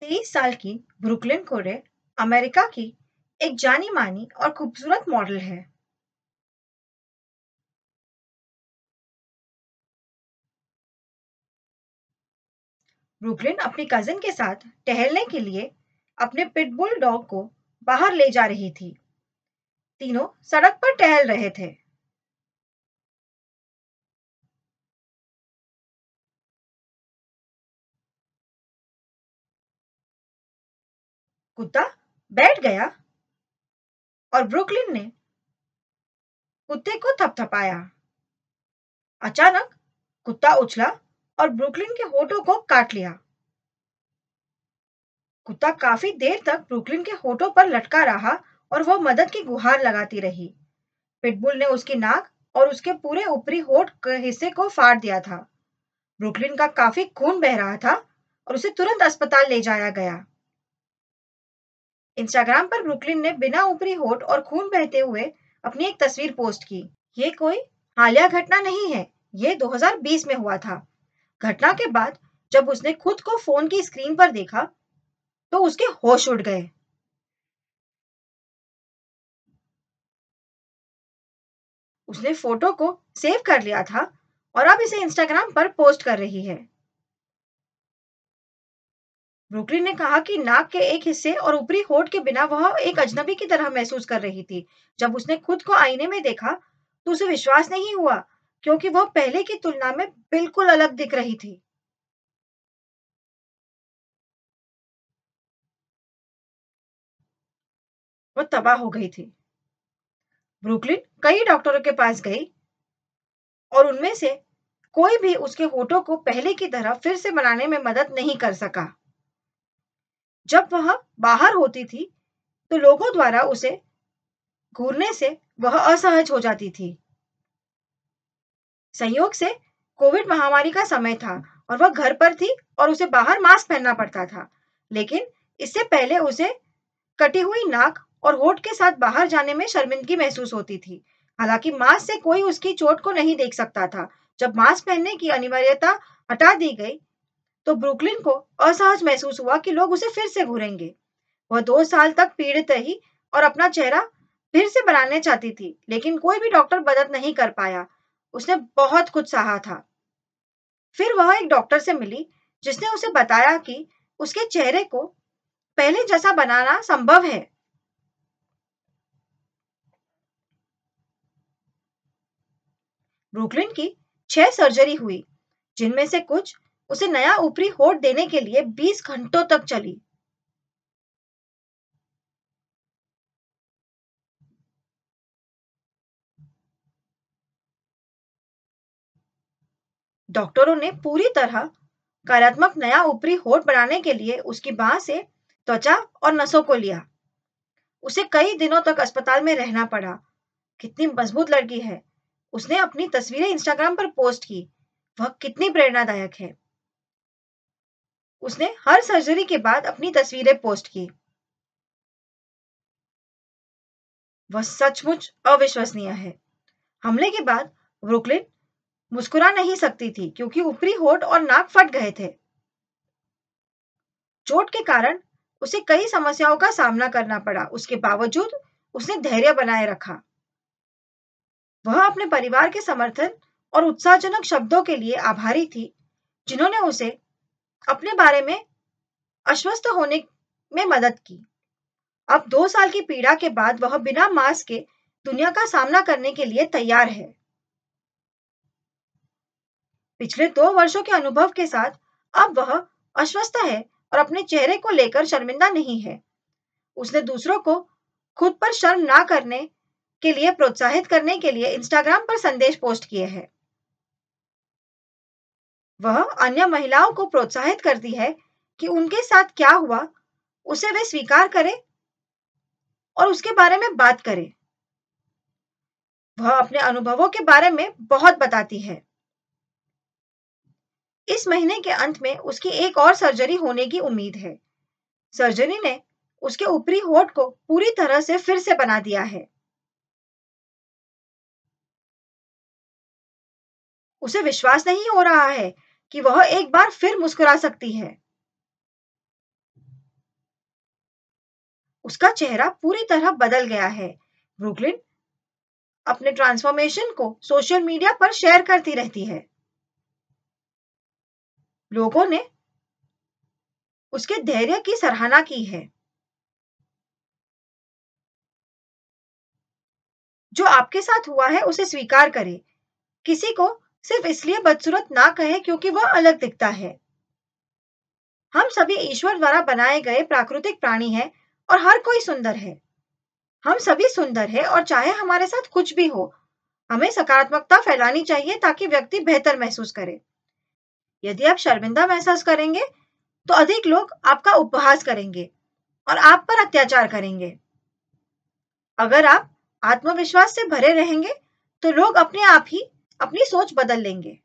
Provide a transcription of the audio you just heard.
तेईस साल की ब्रुकलिन कोरे अमेरिका की एक जानी मानी और खूबसूरत मॉडल है ब्रुकलिन अपनी कजिन के साथ टहलने के लिए अपने पिटबुल डॉग को बाहर ले जा रही थी तीनों सड़क पर टहल रहे थे कुत्ता बैठ गया और ब्रुकलिन ने कुत्ते को थपथपाया अचानक कुत्ता उछला और ब्रुकलिन के होठों को काट लिया कुत्ता काफी देर तक ब्रुकलिन के होठों पर लटका रहा और वह मदद की गुहार लगाती रही पिटबुल ने उसकी नाक और उसके पूरे ऊपरी होठ के हिस्से को फाड़ दिया था ब्रुकलिन का काफी खून बह रहा था और उसे तुरंत अस्पताल ले जाया गया इंस्टाग्राम पर ब्रुकलिन ने बिना ऊपरी होठ और खून बहते हुए अपनी एक तस्वीर पोस्ट की ये कोई हालिया घटना नहीं है ये 2020 में हुआ था घटना के बाद जब उसने खुद को फोन की स्क्रीन पर देखा तो उसके होश उड़ गए उसने फोटो को सेव कर लिया था और अब इसे इंस्टाग्राम पर पोस्ट कर रही है ब्रुकलिन ने कहा कि नाक के एक हिस्से और ऊपरी होट के बिना वह एक अजनबी की तरह महसूस कर रही थी जब उसने खुद को आईने में देखा तो उसे विश्वास नहीं हुआ क्योंकि वह पहले की तुलना में बिल्कुल अलग दिख रही थी वह तबाह हो गई थी ब्रुकलिन कई डॉक्टरों के पास गई और उनमें से कोई भी उसके होठों को पहले की तरह फिर से बनाने में मदद नहीं कर सका जब वह बाहर होती थी तो लोगों द्वारा उसे घूरने से वह असहज हो जाती थी संयोग से कोविड महामारी का समय था और वह घर पर थी और उसे बाहर मास्क पहनना पड़ता था लेकिन इससे पहले उसे कटी हुई नाक और होठ के साथ बाहर जाने में शर्मिंदगी महसूस होती थी हालांकि मास्क से कोई उसकी चोट को नहीं देख सकता था जब मास्क पहनने की अनिवार्यता हटा दी गई तो ब्रुकलिन को असहज महसूस हुआ कि लोग उसे फिर से घूरेंगे वह दो साल तक पीड़ित रही और अपना चेहरा फिर से बनाने चाहती थी लेकिन कोई भी डॉक्टर मदद नहीं कर पाया उसने बहुत कुछ सहा था फिर वह एक डॉक्टर से मिली जिसने उसे बताया कि उसके चेहरे को पहले जैसा बनाना संभव है ब्रुकलिन की छह सर्जरी हुई जिनमें से कुछ उसे नया ऊपरी होट देने के लिए 20 घंटों तक चली डॉक्टरों ने पूरी तरह कार्यात्मक नया ऊपरी होट बनाने के लिए उसकी बाह से त्वचा और नसों को लिया उसे कई दिनों तक अस्पताल में रहना पड़ा कितनी मजबूत लड़की है उसने अपनी तस्वीरें इंस्टाग्राम पर पोस्ट की वह कितनी प्रेरणादायक है उसने हर सर्जरी के बाद अपनी तस्वीरें पोस्ट की वह सचमुच अविश्वसनीय है हमले के बाद ब्रुकलिन मुस्कुरा नहीं सकती थी क्योंकि ऊपरी होठ और नाक फट गए थे चोट के कारण उसे कई समस्याओं का सामना करना पड़ा उसके बावजूद उसने धैर्य बनाए रखा वह अपने परिवार के समर्थन और उत्साहजनक शब्दों के लिए आभारी थी जिन्होंने उसे अपने बारे में अस्वस्थ होने में मदद की अब दो साल की पीड़ा के बाद वह बिना मास्क के दुनिया का सामना करने के लिए तैयार है पिछले दो वर्षों के अनुभव के साथ अब वह अस्वस्थ है और अपने चेहरे को लेकर शर्मिंदा नहीं है उसने दूसरों को खुद पर शर्म ना करने के लिए प्रोत्साहित करने के लिए इंस्टाग्राम पर संदेश पोस्ट किए हैं वह अन्य महिलाओं को प्रोत्साहित करती है कि उनके साथ क्या हुआ उसे वे स्वीकार करें और उसके बारे में बात करें वह अपने अनुभवों के बारे में बहुत बताती है इस महीने के अंत में उसकी एक और सर्जरी होने की उम्मीद है सर्जरी ने उसके ऊपरी होठ को पूरी तरह से फिर से बना दिया है उसे विश्वास नहीं हो रहा है कि वह एक बार फिर मुस्कुरा सकती है उसका चेहरा पूरी तरह बदल गया है ब्रुकलिन अपने ट्रांसफॉर्मेशन को सोशल मीडिया पर शेयर करती रहती है लोगों ने उसके धैर्य की सराहना की है जो आपके साथ हुआ है उसे स्वीकार करें किसी को सिर्फ इसलिए बदसूरत ना कहे क्योंकि वह अलग दिखता है हम सभी ईश्वर द्वारा बनाए गए प्राकृतिक प्राणी हैं और हर कोई सुंदर है हम सभी सुंदर है और चाहे हमारे साथ कुछ भी हो हमें सकारात्मकता फैलानी चाहिए ताकि व्यक्ति बेहतर महसूस करे यदि आप शर्मिंदा महसूस करेंगे तो अधिक लोग आपका उपहास करेंगे और आप पर अत्याचार करेंगे अगर आप आत्मविश्वास से भरे रहेंगे तो लोग अपने आप ही अपनी सोच बदल लेंगे